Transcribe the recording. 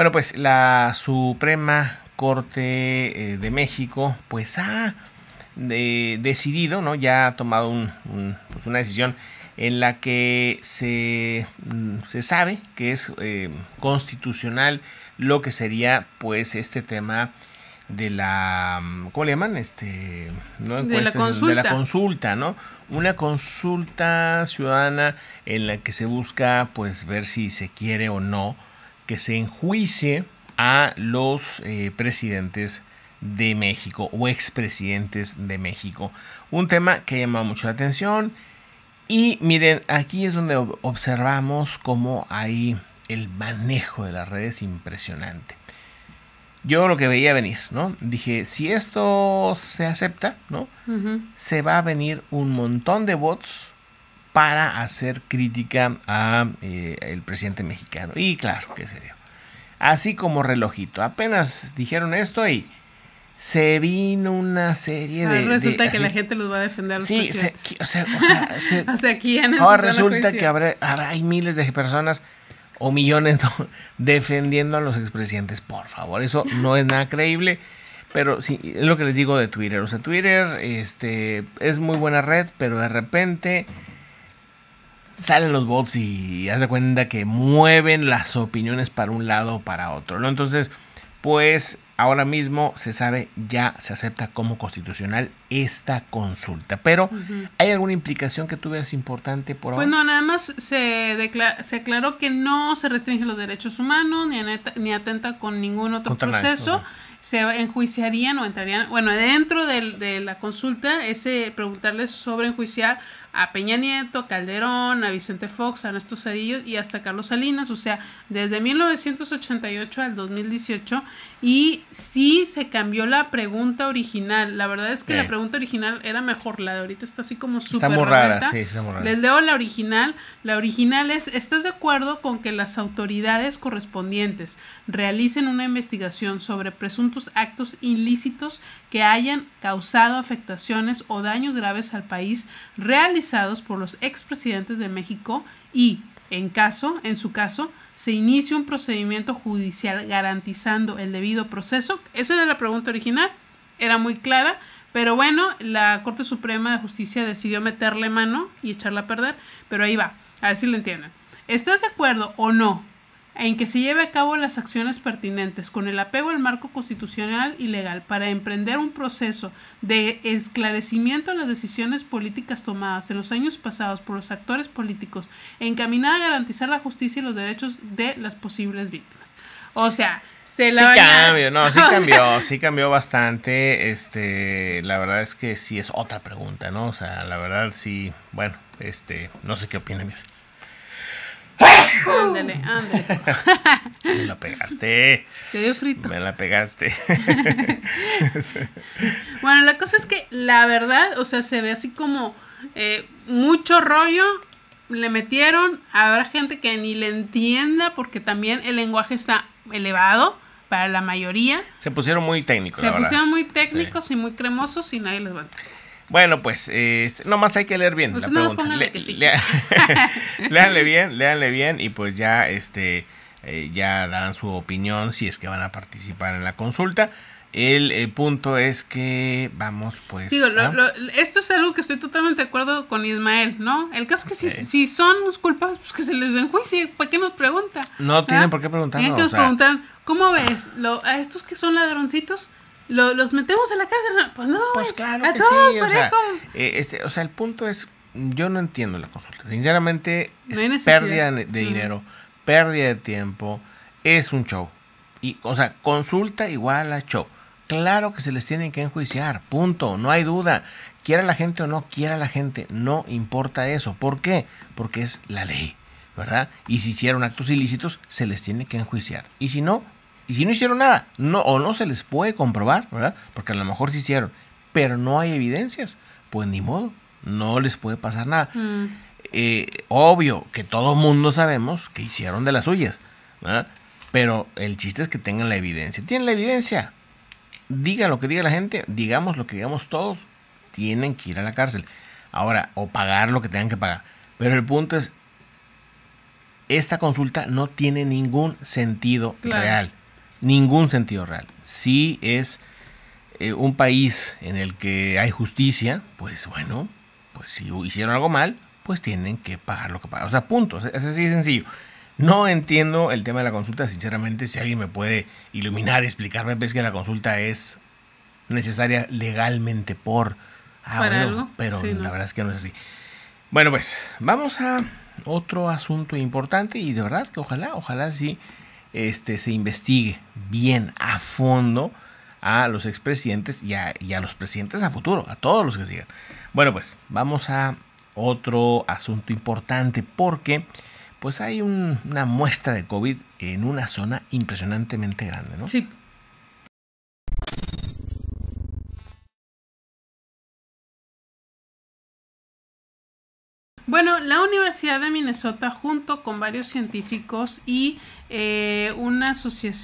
Bueno, pues la Suprema Corte eh, de México, pues ha eh, decidido, ¿no? Ya ha tomado pues, una decisión en la que se, mm, sabe que es eh, constitucional lo que sería pues este tema de la mm, ¿cómo le llaman? este de la consulta, ¿no? Una consulta ciudadana en la que se busca pues ver si se quiere o no que se enjuicie a los eh, presidentes de México o expresidentes de México. Un tema que llama mucho la atención. Y miren, aquí es donde observamos cómo hay el manejo de las redes impresionante. Yo lo que veía venir, ¿no? Dije, si esto se acepta, ¿no? Se va a venir un montón de bots para hacer crítica al eh, presidente mexicano. Y claro que se dio. Así como relojito. Apenas dijeron esto y se vino una serie ah, de... Resulta que la gente los va a defender. A sí, o sea, o sea, ahora resulta que habrá, miles de personas o millones defendiendo a los expresidentes. Por favor, eso no es nada creíble. Pero sí, es lo que les digo de Twitter. O sea, Twitter este, es muy buena red, pero de repente salen los bots y, haz de cuenta que mueven las opiniones para un lado o para otro, ¿no? Entonces, pues ahora mismo se sabe, ya se acepta como constitucional esta consulta. Pero, ¿hay alguna implicación que tú veas importante por pues ahora? Bueno, nada más se, se aclaró que no se restringen los derechos humanos ni, atenta con ningún otro proceso. Se enjuiciarían o entrarían, bueno, dentro de, de la consulta ese preguntarles sobre enjuiciar a Peña Nieto, Calderón, a Vicente Fox, a Ernesto Cedillo y hasta Carlos Salinas, o sea, desde 1988 al 2018 y sí se cambió la pregunta original. La verdad es que la pregunta original era mejor, la de ahorita está así como súper rara, Les leo la original. La original es, ¿estás de acuerdo con que las autoridades correspondientes realicen una investigación sobre presuntos actos ilícitos que hayan causado afectaciones o daños graves al país realizados por los expresidentes de México y, en caso, en su caso, se inicia un procedimiento judicial garantizando el debido proceso. Esa era la pregunta original, era muy clara, pero bueno, la Corte Suprema de Justicia decidió meterle mano y echarla a perder, pero ahí va, a ver si lo entienden. ¿Estás de acuerdo o no en que se lleve a cabo las acciones pertinentes con el apego al marco constitucional y legal para emprender un proceso de esclarecimiento de las decisiones políticas tomadas en los años pasados por los actores políticos encaminada a garantizar la justicia y los derechos de las posibles víctimas. O sea, se la sí no, sí cambió, sí cambió bastante. Este, la verdad es que sí es otra pregunta, ¿no? O sea, la verdad sí, bueno, este, no sé qué opina ellos. Ándale, ándale. Me la pegaste. Te dio frito. Me la pegaste. bueno, la cosa es que la verdad, o sea, se ve así como eh, mucho rollo. Le metieron, habrá gente que ni le entienda porque también el lenguaje está elevado para la mayoría. Se pusieron muy técnicos. Se pusieron muy técnicos y muy cremosos y nadie les va a bueno, pues no este, nomás hay que leer bien pues la pregunta. sí. léanle bien, léanle bien y pues ya este eh, ya darán su opinión si es que van a participar en la consulta. El, eh, punto es que vamos pues... Digo, esto es algo que estoy totalmente de acuerdo con Ismael, ¿no? El caso es que si, son los culpables, pues que se les juicio. ¿para qué nos pregunta? No tienen por qué preguntarnos. ¿cómo ves? Lo, ¿A estos que son ladroncitos? ¿Los metemos en la cárcel? Pues no. Pues claro a que sí. O sea, eh, este, o sea, el punto es, yo no entiendo la consulta. Sinceramente, pérdida de mm. dinero, pérdida de tiempo, es un show. Y, o sea, consulta igual a show. Claro que se les tiene que enjuiciar, punto, no hay duda. Quiera la gente o no quiera la gente, no importa eso. ¿Por qué? Porque es la ley, ¿verdad? Y si hicieron actos ilícitos, se les tiene que enjuiciar. Y si no, y si no hicieron nada, no, o no se les puede comprobar, ¿verdad? Porque a lo mejor sí hicieron, pero no hay evidencias, pues ni modo, no les puede pasar nada. Mm. Eh, obvio que todo mundo sabemos que hicieron de las suyas, ¿verdad? Pero el chiste es que tengan la evidencia. Tienen la evidencia. diga lo que diga la gente, digamos lo que digamos todos, tienen que ir a la cárcel. Ahora, o pagar lo que tengan que pagar. Pero el punto es, esta consulta no tiene ningún sentido real ningún sentido real. Si es eh, un país en el que hay justicia, pues bueno, pues si hicieron algo mal, pues tienen que pagar lo que pagan. O sea, punto. Es así de sencillo. No entiendo el tema de la consulta, sinceramente. Si alguien me puede iluminar, explicarme, ves que la consulta es necesaria legalmente por... Ah, algo. pero la verdad es que no es así. Bueno, pues vamos a otro asunto importante y de verdad que ojalá, ojalá sí este, se investigue bien a fondo a los expresidentes y a, los presidentes a futuro, a todos los que sigan. Bueno, pues vamos a otro asunto importante porque pues hay una muestra de COVID en una zona impresionantemente grande, ¿no? Sí, Bueno, la Universidad de Minnesota junto con varios científicos y eh, una asociación